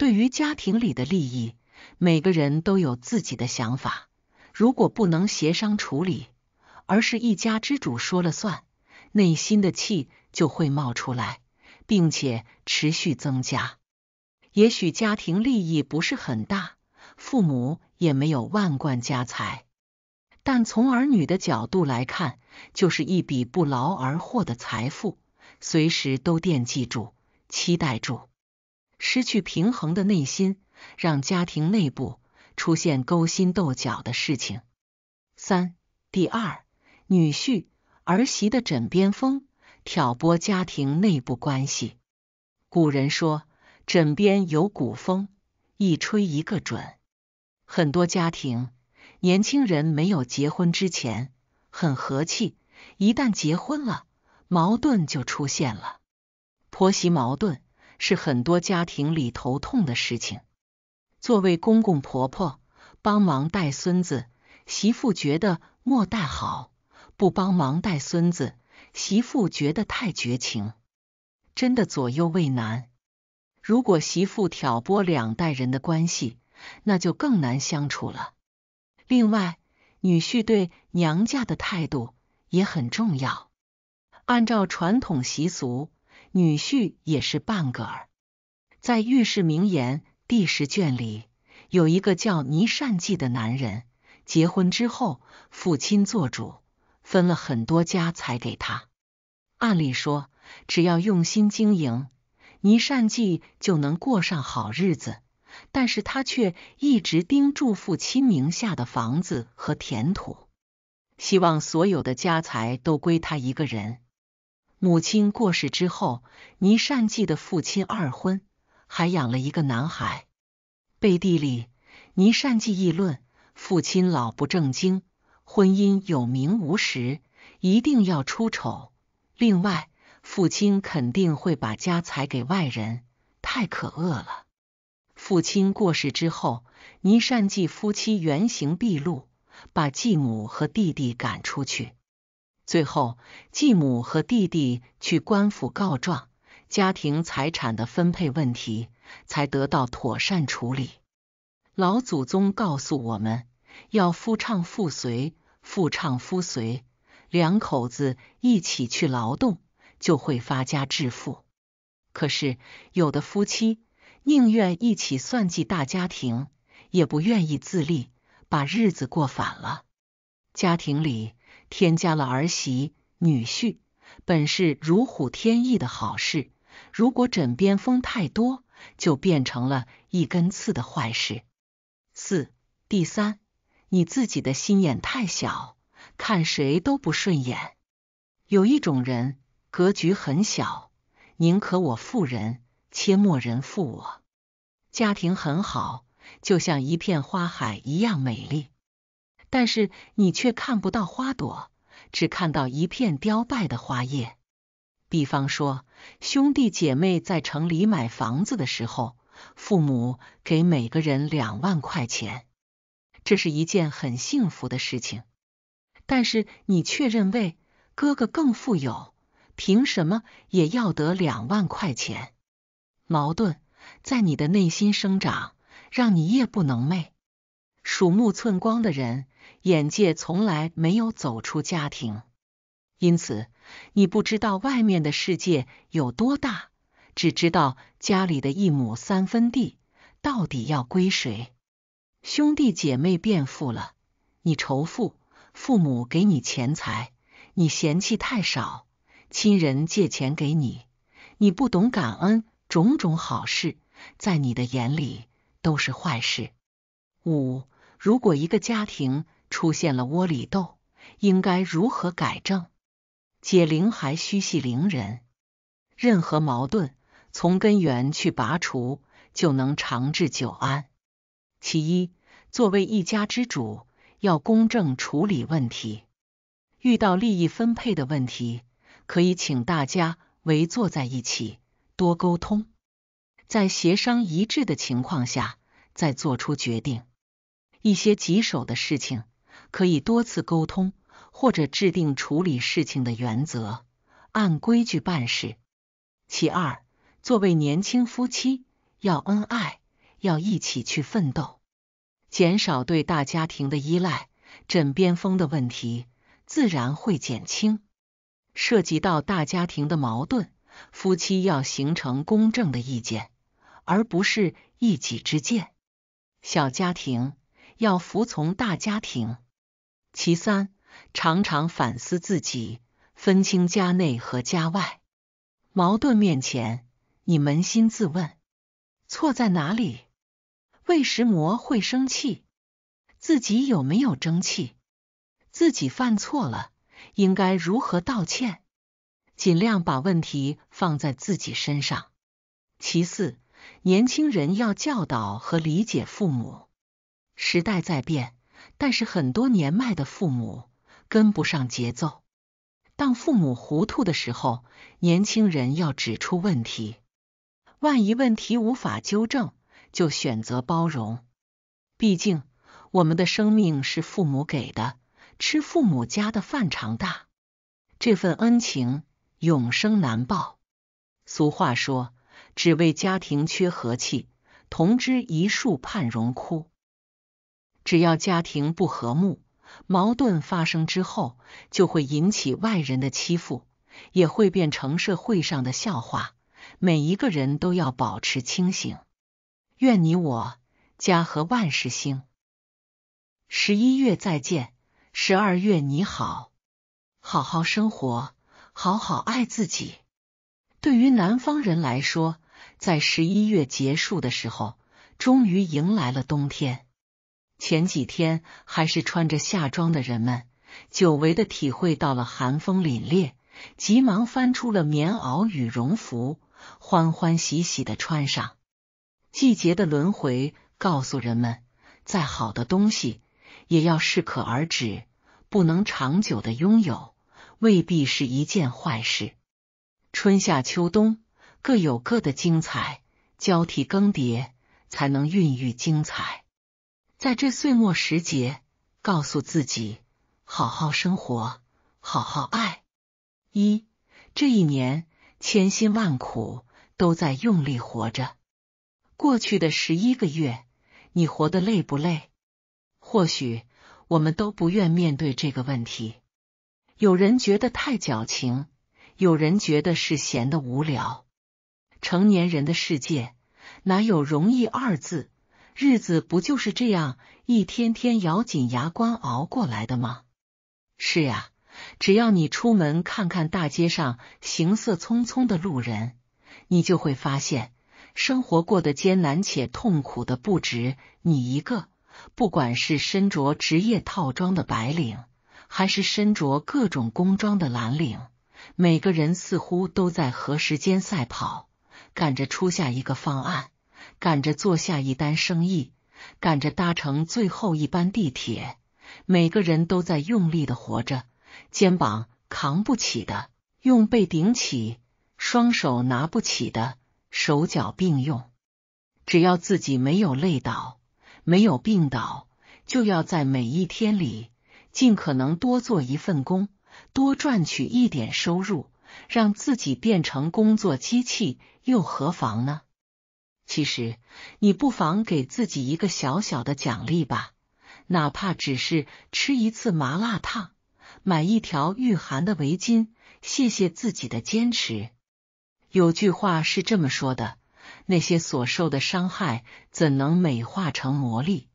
对于家庭里的利益，每个人都有自己的想法。如果不能协商处理，而是一家之主说了算，内心的气就会冒出来，并且持续增加。也许家庭利益不是很大，父母也没有万贯家财，但从儿女的角度来看，就是一笔不劳而获的财富，随时都惦记住、期待住。失去平衡的内心，让家庭内部出现勾心斗角的事情。三、第二女婿儿媳的枕边风，挑拨家庭内部关系。古人说：“枕边有古风，一吹一个准。”很多家庭年轻人没有结婚之前很和气，一旦结婚了，矛盾就出现了，婆媳矛盾。是很多家庭里头痛的事情。作为公公婆婆帮忙带孙子，媳妇觉得莫带好；不帮忙带孙子，媳妇觉得太绝情。真的左右为难。如果媳妇挑拨两代人的关系，那就更难相处了。另外，女婿对娘家的态度也很重要。按照传统习俗。女婿也是半个儿。在《御世名言》第十卷里，有一个叫倪善济的男人。结婚之后，父亲做主，分了很多家财给他。按理说，只要用心经营，倪善济就能过上好日子。但是他却一直盯住父亲名下的房子和田土，希望所有的家财都归他一个人。母亲过世之后，倪善纪的父亲二婚，还养了一个男孩。背地里，倪善纪议论父亲老不正经，婚姻有名无实，一定要出丑。另外，父亲肯定会把家财给外人，太可恶了。父亲过世之后，倪善纪夫妻原形毕露，把继母和弟弟赶出去。最后，继母和弟弟去官府告状，家庭财产的分配问题才得到妥善处理。老祖宗告诉我们要夫唱妇随，夫唱妇随，两口子一起去劳动就会发家致富。可是有的夫妻宁愿一起算计大家庭，也不愿意自立，把日子过反了。家庭里。添加了儿媳、女婿，本是如虎添翼的好事；如果枕边风太多，就变成了一根刺的坏事。四、第三，你自己的心眼太小，看谁都不顺眼。有一种人，格局很小，宁可我负人，切莫人负我。家庭很好，就像一片花海一样美丽。但是你却看不到花朵，只看到一片凋败的花叶。比方说，兄弟姐妹在城里买房子的时候，父母给每个人两万块钱，这是一件很幸福的事情。但是你却认为哥哥更富有，凭什么也要得两万块钱？矛盾在你的内心生长，让你夜不能寐。鼠目寸光的人。眼界从来没有走出家庭，因此你不知道外面的世界有多大，只知道家里的一亩三分地到底要归谁。兄弟姐妹变富了，你仇富；父母给你钱财，你嫌弃太少；亲人借钱给你，你不懂感恩。种种好事，在你的眼里都是坏事。五，如果一个家庭，出现了窝里斗，应该如何改正？解铃还须系铃人。任何矛盾从根源去拔除，就能长治久安。其一，作为一家之主要公正处理问题。遇到利益分配的问题，可以请大家围坐在一起，多沟通，在协商一致的情况下再做出决定。一些棘手的事情。可以多次沟通，或者制定处理事情的原则，按规矩办事。其二，作为年轻夫妻，要恩爱，要一起去奋斗，减少对大家庭的依赖，枕边风的问题自然会减轻。涉及到大家庭的矛盾，夫妻要形成公正的意见，而不是一己之见。小家庭要服从大家庭。其三，常常反思自己，分清家内和家外，矛盾面前，你扪心自问，错在哪里？为什么会生气？自己有没有争气？自己犯错了，应该如何道歉？尽量把问题放在自己身上。其四，年轻人要教导和理解父母，时代在变。但是很多年迈的父母跟不上节奏。当父母糊涂的时候，年轻人要指出问题。万一问题无法纠正，就选择包容。毕竟我们的生命是父母给的，吃父母家的饭长大，这份恩情永生难报。俗话说，只为家庭缺和气，同枝一树盼荣枯。只要家庭不和睦，矛盾发生之后，就会引起外人的欺负，也会变成社会上的笑话。每一个人都要保持清醒。愿你我家和万事兴。十一月再见，十二月你好，好好生活，好好爱自己。对于南方人来说，在十一月结束的时候，终于迎来了冬天。前几天还是穿着夏装的人们，久违的体会到了寒风凛冽，急忙翻出了棉袄、羽绒服，欢欢喜喜的穿上。季节的轮回告诉人们，再好的东西也要适可而止，不能长久的拥有未必是一件坏事。春夏秋冬各有各的精彩，交替更迭才能孕育精彩。在这岁末时节，告诉自己，好好生活，好好爱。一这一年，千辛万苦都在用力活着。过去的十一个月，你活得累不累？或许我们都不愿面对这个问题。有人觉得太矫情，有人觉得是闲的无聊。成年人的世界，哪有容易二字？日子不就是这样一天天咬紧牙关熬过来的吗？是呀，只要你出门看看大街上行色匆匆的路人，你就会发现，生活过得艰难且痛苦的不止你一个。不管是身着职业套装的白领，还是身着各种工装的蓝领，每个人似乎都在和时间赛跑，赶着出下一个方案。赶着做下一单生意，赶着搭乘最后一班地铁，每个人都在用力的活着。肩膀扛不起的用背顶起，双手拿不起的手脚并用。只要自己没有累倒、没有病倒，就要在每一天里尽可能多做一份工，多赚取一点收入，让自己变成工作机器，又何妨呢？其实，你不妨给自己一个小小的奖励吧，哪怕只是吃一次麻辣烫，买一条御寒的围巾。谢谢自己的坚持。有句话是这么说的：那些所受的伤害，怎能美化成魔力？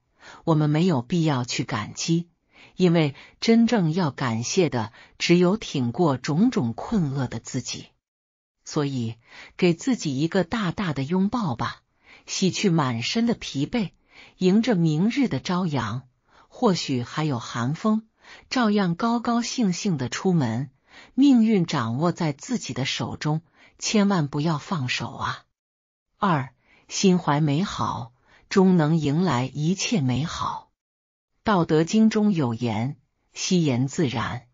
我们没有必要去感激，因为真正要感谢的，只有挺过种种困厄的自己。所以，给自己一个大大的拥抱吧。洗去满身的疲惫，迎着明日的朝阳，或许还有寒风，照样高高兴兴的出门。命运掌握在自己的手中，千万不要放手啊！二心怀美好，终能迎来一切美好。道德经中有言：“惜言自然，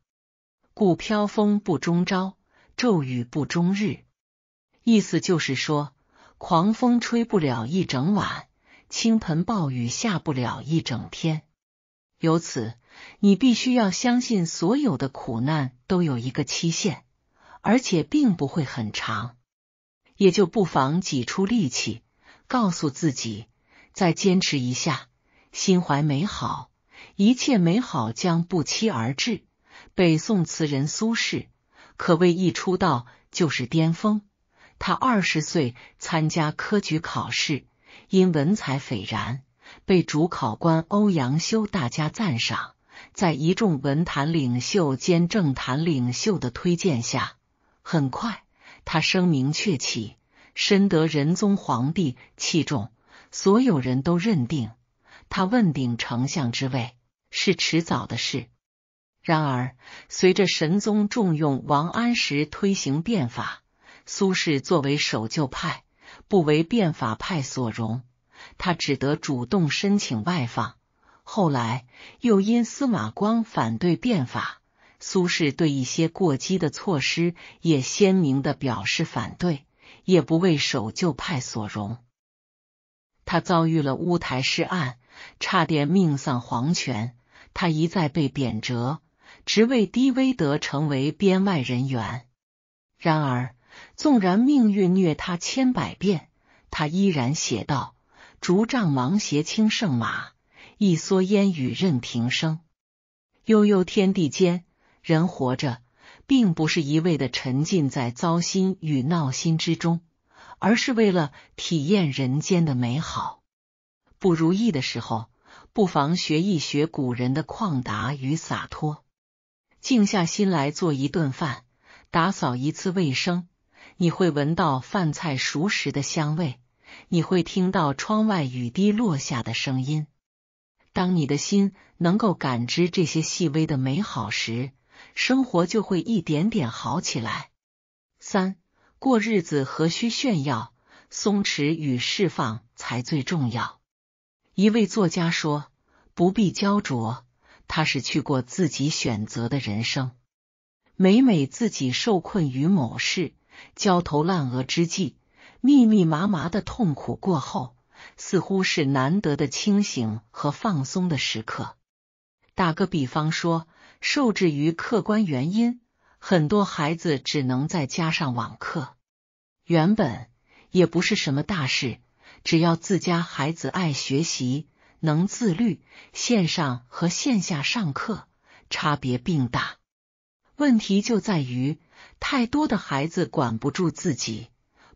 故飘风不终朝，骤雨不终日。”意思就是说。狂风吹不了一整晚，倾盆暴雨下不了一整天。由此，你必须要相信，所有的苦难都有一个期限，而且并不会很长。也就不妨挤出力气，告诉自己再坚持一下。心怀美好，一切美好将不期而至。北宋词人苏轼，可谓一出道就是巅峰。他二十岁参加科举考试，因文采斐然，被主考官欧阳修大加赞赏。在一众文坛领袖兼政坛领袖的推荐下，很快他声名鹊起，深得仁宗皇帝器重。所有人都认定他问鼎丞相之位是迟早的事。然而，随着神宗重用王安石推行变法。苏轼作为守旧派，不为变法派所容，他只得主动申请外放。后来又因司马光反对变法，苏轼对一些过激的措施也鲜明的表示反对，也不为守旧派所容。他遭遇了乌台诗案，差点命丧黄泉。他一再被贬谪，职位低微，得成为编外人员。然而，纵然命运虐他千百遍，他依然写道：“竹杖芒鞋轻胜马，一蓑烟雨任平生。”悠悠天地间，人活着并不是一味的沉浸在糟心与闹心之中，而是为了体验人间的美好。不如意的时候，不妨学一学古人的旷达与洒脱，静下心来做一顿饭，打扫一次卫生。你会闻到饭菜熟食的香味，你会听到窗外雨滴落下的声音。当你的心能够感知这些细微的美好时，生活就会一点点好起来。三，过日子何须炫耀，松弛与释放才最重要。一位作家说：“不必焦灼，他是去过自己选择的人生。”每每自己受困于某事。焦头烂额之际，密密麻麻的痛苦过后，似乎是难得的清醒和放松的时刻。打个比方说，受制于客观原因，很多孩子只能在家上网课，原本也不是什么大事。只要自家孩子爱学习、能自律，线上和线下上课差别并大。问题就在于。太多的孩子管不住自己，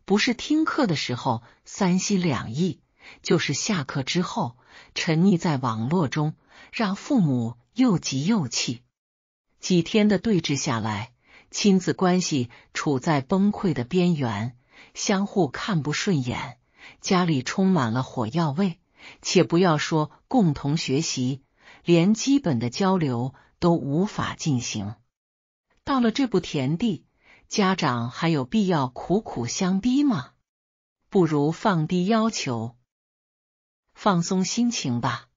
不是听课的时候三心两意，就是下课之后沉溺在网络中，让父母又急又气。几天的对峙下来，亲子关系处在崩溃的边缘，相互看不顺眼，家里充满了火药味。且不要说共同学习，连基本的交流都无法进行。到了这步田地，家长还有必要苦苦相逼吗？不如放低要求，放松心情吧。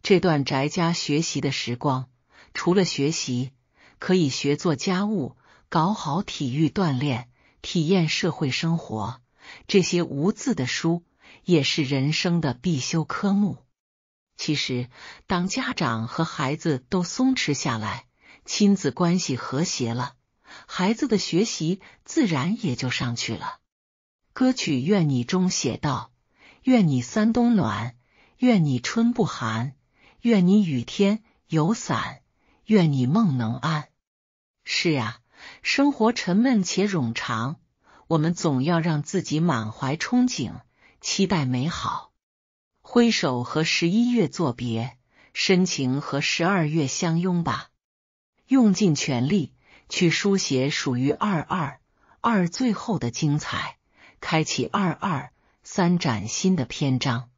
这段宅家学习的时光，除了学习，可以学做家务，搞好体育锻炼，体验社会生活。这些无字的书也是人生的必修科目。其实，当家长和孩子都松弛下来。亲子关系和谐了，孩子的学习自然也就上去了。歌曲《愿你》中写道：“愿你三冬暖，愿你春不寒，愿你雨天有伞，愿你梦能安。”是啊，生活沉闷且冗长，我们总要让自己满怀憧憬，期待美好。挥手和十一月作别，深情和十二月相拥吧。用尽全力去书写属于二二二最后的精彩，开启二二三崭新的篇章。